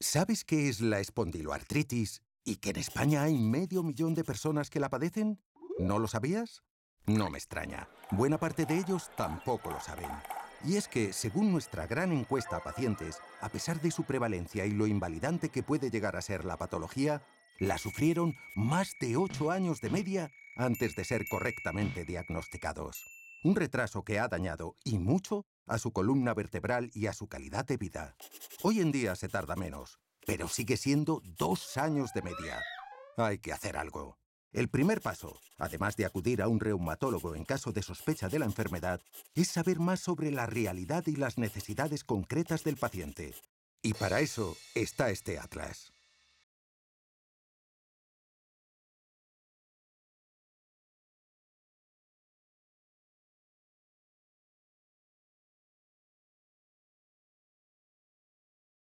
¿Sabes qué es la espondiloartritis y que en España hay medio millón de personas que la padecen? ¿No lo sabías? No me extraña. Buena parte de ellos tampoco lo saben. Y es que, según nuestra gran encuesta a pacientes, a pesar de su prevalencia y lo invalidante que puede llegar a ser la patología, la sufrieron más de ocho años de media antes de ser correctamente diagnosticados. Un retraso que ha dañado, y mucho, a su columna vertebral y a su calidad de vida. Hoy en día se tarda menos, pero sigue siendo dos años de media. Hay que hacer algo. El primer paso, además de acudir a un reumatólogo en caso de sospecha de la enfermedad, es saber más sobre la realidad y las necesidades concretas del paciente. Y para eso está este atlas.